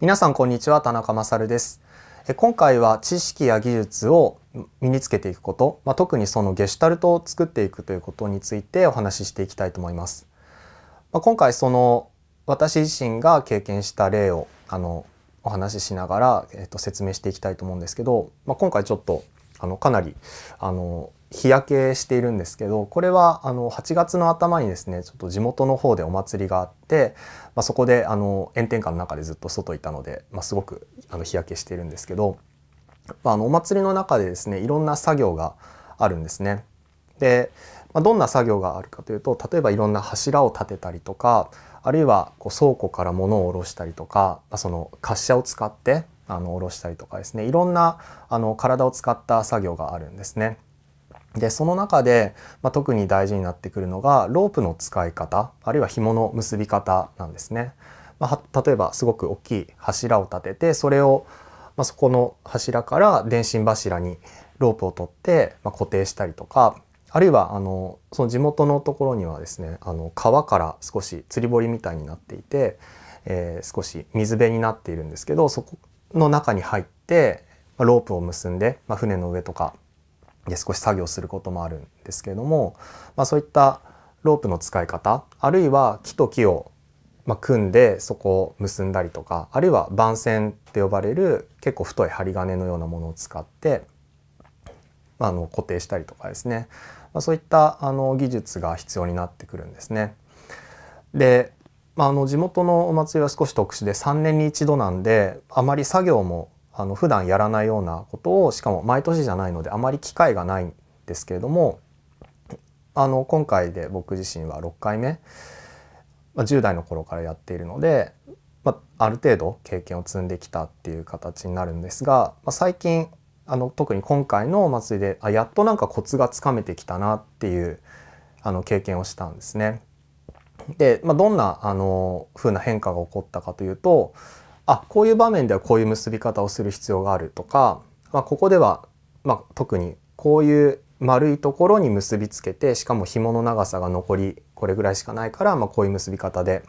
皆さんこんにちは田中勝です今回は知識や技術を身につけていくこと、まあ、特にそのゲシュタルトを作っていくということについてお話ししていきたいと思います、まあ、今回その私自身が経験した例をあのお話ししながら、えっと、説明していきたいと思うんですけど、まあ、今回ちょっとあのかなりあの日焼けしているんですけどこれはあの8月の頭にですねちょっと地元の方でお祭りがあって、まあ、そこであの炎天下の中でずっと外いたので、まあ、すごくあの日焼けしているんですけど、まあ、あのお祭りの中でですねいろんな作業があるんですね。で、まあ、どんな作業があるかというと例えばいろんな柱を立てたりとかあるいはこう倉庫から物を下ろしたりとか、まあ、その滑車を使ってあの下ろしたりとかですねいろんなあの体を使った作業があるんですね。でその中で、まあ、特に大事になってくるのがロープの使い方あるいは紐の結び方なんですね。まあ、例えばすごく大きい柱を立ててそれを、まあ、そこの柱から電信柱にロープを取って、ま固定したりとかあるいはあのその地元のところにはですねあの川から少し釣り堀みたいになっていて、えー、少し水辺になっているんですけどそこの中に入って、まロープを結んで、ま船の上とかで少し作業することもあるんですけれども、まあ、そういったロープの使い方あるいは木と木をまあ、組んでそこを結んだりとかあるいは番線って呼ばれる結構太い針金のようなものを使って、まあ、の固定したりとかですね、まあ、そういったあの技術が必要になってくるんですね。で、まあ、あの地元のお祭りは少し特殊で3年に一度なんであまり作業もあの普段やらないようなことをしかも毎年じゃないのであまり機会がないんですけれどもあの今回で僕自身は6回目、まあ、10代の頃からやっているので、まあ、ある程度経験を積んできたっていう形になるんですが、まあ、最近あの特に今回のお祭りであやっとなんかコツがつかめてきたなっていうあの経験をしたんですね。で、まあ、どんなあの風な変化が起こったかというとあこういう場面ではこういう結び方をする必要があるとか、まあ、ここでは、まあ、特にこういう丸いところに結びつけてしかも紐の長さが残りこれぐらいしかないから、まあ、こういう結び方で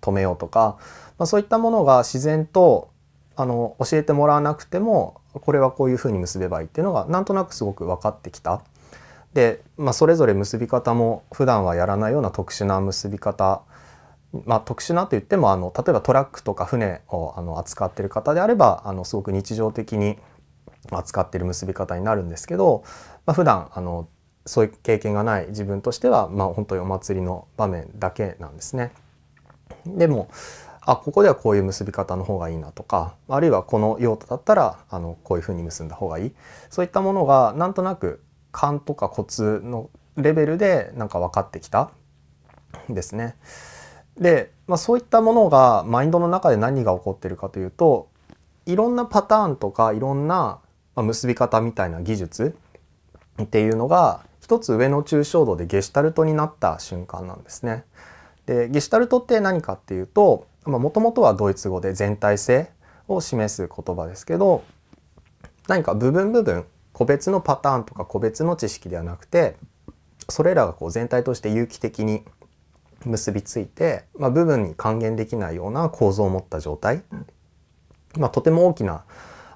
止めようとか、まあ、そういったものが自然とあの教えてもらわなくてもこれはこういうふうに結べばいいっていうのがなんとなくすごく分かってきた。で、まあ、それぞれ結び方も普段はやらないような特殊な結び方まあ、特殊なと言ってもあの例えばトラックとか船をあの扱ってる方であればあのすごく日常的に扱ってる結び方になるんですけど、まあ、普段あのそういう経験がない自分としては、まあ、本当にお祭りの場面だけなんですね。でもあここではこういう結び方の方がいいなとかあるいはこの用途だったらあのこういうふうに結んだ方がいいそういったものがなんとなく勘とかコツのレベルでなんか分かってきたですね。で、まあ、そういったものがマインドの中で何が起こってるかというといろんなパターンとかいろんな結び方みたいな技術っていうのが一つ上の抽象度でゲシュタルトになった瞬間なんですね。でゲシュタルトって何かっていうともともとはドイツ語で全体性を示す言葉ですけど何か部分部分個別のパターンとか個別の知識ではなくてそれらがこう全体として有機的に結びついて、まあ、部分に還元できないような構造を持った状態、まあ、とても大きな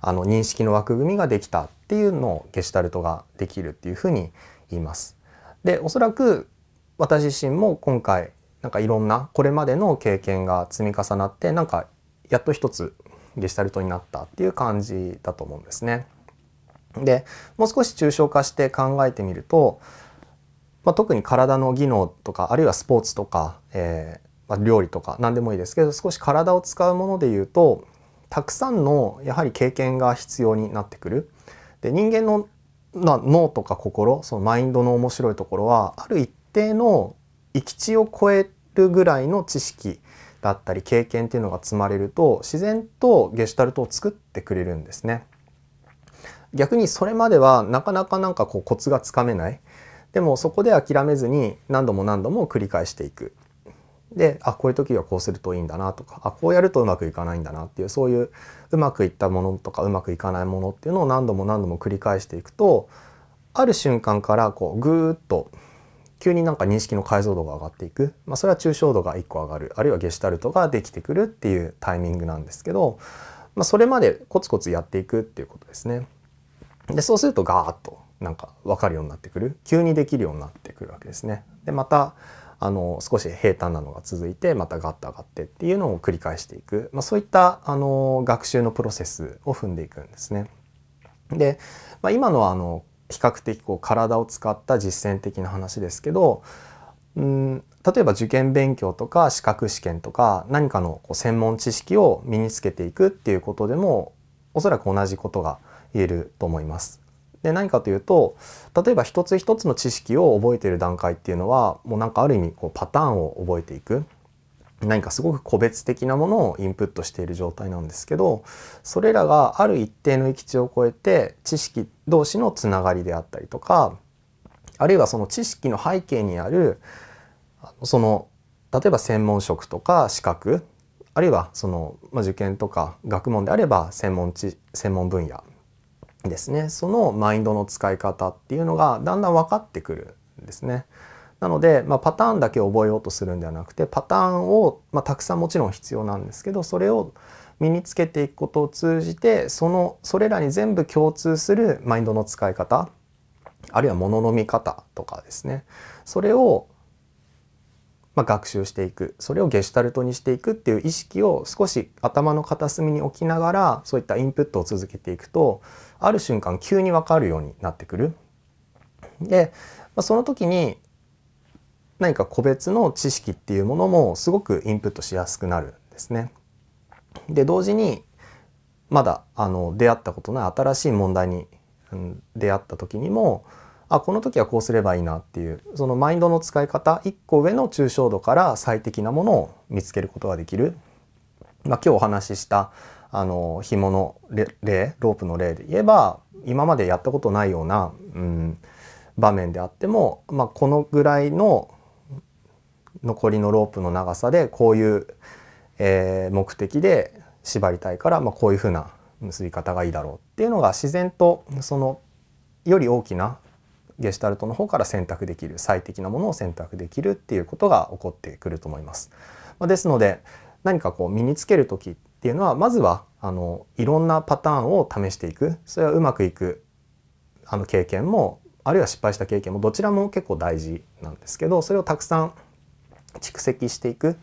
あの認識の枠組みができたっていうのをゲシュタルトができるっていうふうに言います。でおそらく私自身も今回なんかいろんなこれまでの経験が積み重なってなんかやっと一つゲシュタルトになったっていう感じだと思うんですね。でもう少し抽象化して考えてみるとまあ、特に体の技能とかあるいはスポーツとか、えー、まあ、料理とか何でもいいですけど少し体を使うもので言うとたくさんのやはり経験が必要になってくる。で人間の脳とか心そのマインドの面白いところはある一定の域地を超えるぐらいの知識だったり経験っていうのが積まれると自然とゲシュタルトを作ってくれるんですね。逆にそれまではなかなかなんかこうコツがつかめないでもそこで諦めずに何度も何度も繰り返していく。であこういう時はこうするといいんだなとかあこうやるとうまくいかないんだなっていうそういううまくいったものとかうまくいかないものっていうのを何度も何度も繰り返していくとある瞬間からこうぐーっと急になんか認識の解像度が上がっていく、まあ、それは抽象度が1個上がるあるいはゲシュタルトができてくるっていうタイミングなんですけど、まあ、それまでコツコツやっていくっていうことですね。でそうするとガーッとなんか分かるようになってくる急にできるようになってくるわけですね。でまたあの少し平坦なのが続いてまたガッと上がってっていうのを繰り返していく、まあ、そういったあの学習のプロセスを踏んでいくんですね。で、まあ、今のはあの比較的こう体を使った実践的な話ですけど、うん、例えば受験勉強とか資格試験とか何かのこう専門知識を身につけていくっていうことでもおそらく同じことが言えると思います。で何かというと例えば一つ一つの知識を覚えている段階っていうのはもうなんかある意味こうパターンを覚えていく何かすごく個別的なものをインプットしている状態なんですけどそれらがある一定の域地を超えて知識同士のつながりであったりとかあるいはその知識の背景にあるその例えば専門職とか資格あるいはその、ま受験とか学問であれば専門知専門分野ですねそのマインドの使い方っていうのがだんだん分かってくるんですね。なので、まあ、パターンだけ覚えようとするんではなくてパターンを、まあ、たくさんもちろん必要なんですけどそれを身につけていくことを通じてそのそれらに全部共通するマインドの使い方あるいは物の見方とかですねそれをまあ、学習していくそれをゲシュタルトにしていくっていう意識を少し頭の片隅に置きながらそういったインプットを続けていくとある瞬間急に分かるようになってくる。で、まあ、その時に何か個別の知識っていうものもすごくインプットしやすくなるんですね。で同時にまだあの出会ったことない新しい問題に出会った時にも、あこの時はこうすればいいなっていうそのマインドの使い方1個上の抽象度から最適なものを見つけることができる、まあ、今日お話ししたあの紐の例ロープの例で言えば今までやったことないような、うん、場面であっても、まあ、このぐらいの残りのロープの長さでこういう、えー、目的で縛りたいから、まあ、こういうふうな結び方がいいだろうっていうのが自然とそのより大きなゲシュタルトの方から選択できる最適なものを選択できるっていうことが起こってくると思います。まあ、ですので何かこう身につける時っていうのはまずはあのいろんなパターンを試していくそれはうまくいくあの経験もあるいは失敗した経験もどちらも結構大事なんですけどそれをたくさん蓄積していく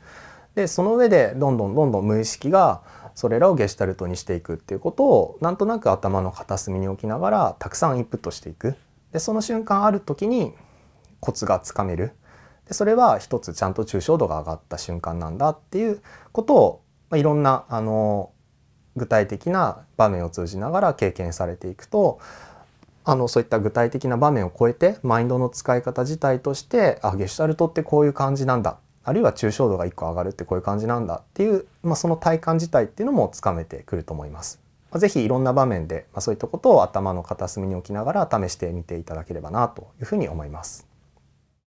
でその上でどんどんどんどん無意識がそれらをゲシュタルトにしていくっていうことをなんとなく頭の片隅に置きながらたくさんインプットしていくでその瞬間ある時にコツがつかめるでそれは一つちゃんと抽象度が上がった瞬間なんだっていうことを、まあ、いろんなあの具体的な場面を通じながら経験されていくとあのそういった具体的な場面を超えてマインドの使い方自体としてあゲシュタルトってこういう感じなんだあるいは抽象度が1個上がるってこういう感じなんだっていう、まあ、その体感自体っていうのもつかめてくると思います。ぜひいろんな場面で、まそういったことを頭の片隅に置きながら試してみていただければなというふうに思います。